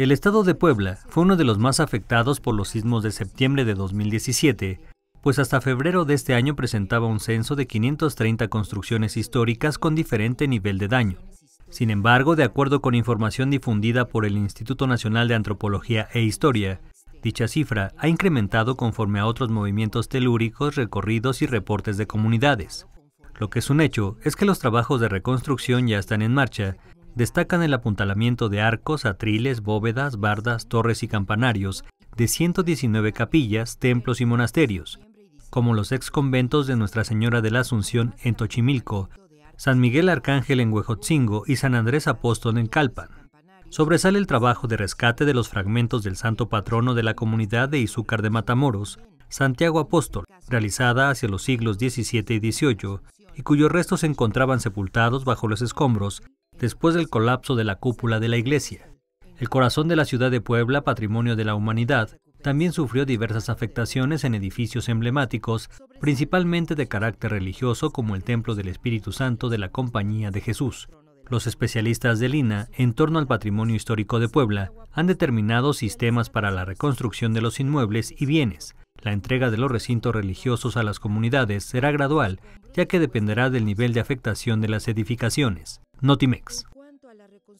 El estado de Puebla fue uno de los más afectados por los sismos de septiembre de 2017, pues hasta febrero de este año presentaba un censo de 530 construcciones históricas con diferente nivel de daño. Sin embargo, de acuerdo con información difundida por el Instituto Nacional de Antropología e Historia, dicha cifra ha incrementado conforme a otros movimientos telúricos, recorridos y reportes de comunidades. Lo que es un hecho es que los trabajos de reconstrucción ya están en marcha destacan el apuntalamiento de arcos, atriles, bóvedas, bardas, torres y campanarios de 119 capillas, templos y monasterios, como los ex conventos de Nuestra Señora de la Asunción en Tochimilco, San Miguel Arcángel en Huejotzingo y San Andrés Apóstol en Calpan. Sobresale el trabajo de rescate de los fragmentos del santo patrono de la comunidad de Izúcar de Matamoros, Santiago Apóstol, realizada hacia los siglos XVII y XVIII, y cuyos restos se encontraban sepultados bajo los escombros después del colapso de la cúpula de la iglesia. El corazón de la ciudad de Puebla, patrimonio de la humanidad, también sufrió diversas afectaciones en edificios emblemáticos, principalmente de carácter religioso como el Templo del Espíritu Santo de la Compañía de Jesús. Los especialistas de Lina, en torno al patrimonio histórico de Puebla han determinado sistemas para la reconstrucción de los inmuebles y bienes. La entrega de los recintos religiosos a las comunidades será gradual, ya que dependerá del nivel de afectación de las edificaciones. Notimex.